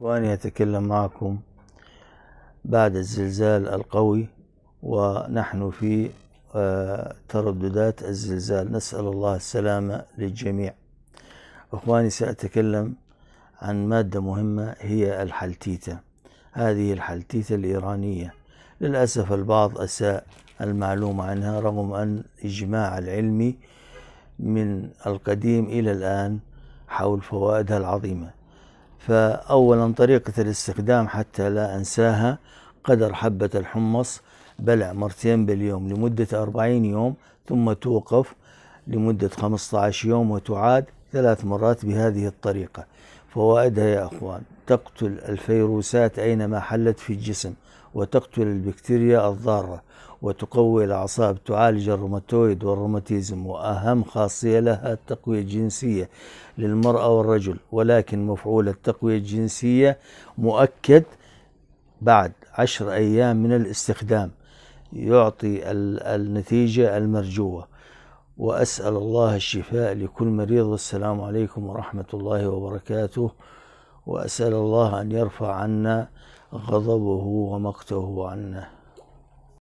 وأن يتكلم معكم بعد الزلزال القوي ونحن في آه، ترددات الزلزال نسأل الله السلامة للجميع أخواني سأتكلم عن مادة مهمة هي الحلتيتة هذه الحلتيتة الإيرانية للأسف البعض أساء المعلومة عنها رغم أن الإجماع العلمي من القديم إلى الآن حول فوائدها العظيمة فأولا طريقة الاستخدام حتى لا أنساها قدر حبة الحمص بلع مرتين باليوم لمدة أربعين يوم ثم توقف لمدة خمسة عشر يوم وتعاد ثلاث مرات بهذه الطريقة فوائدها يا أخوان تقتل الفيروسات أينما حلت في الجسم وتقتل البكتيريا الضارة وتقوي الأعصاب تعالج الروماتويد والروماتيزم وأهم خاصية لها التقوية الجنسية للمرأة والرجل ولكن مفعول التقوية الجنسية مؤكد بعد عشر أيام من الاستخدام يعطي النتيجة المرجوة وأسأل الله الشفاء لكل مريض والسلام عليكم ورحمة الله وبركاته وأسأل الله أن يرفع عنا غضبه ومقته عنا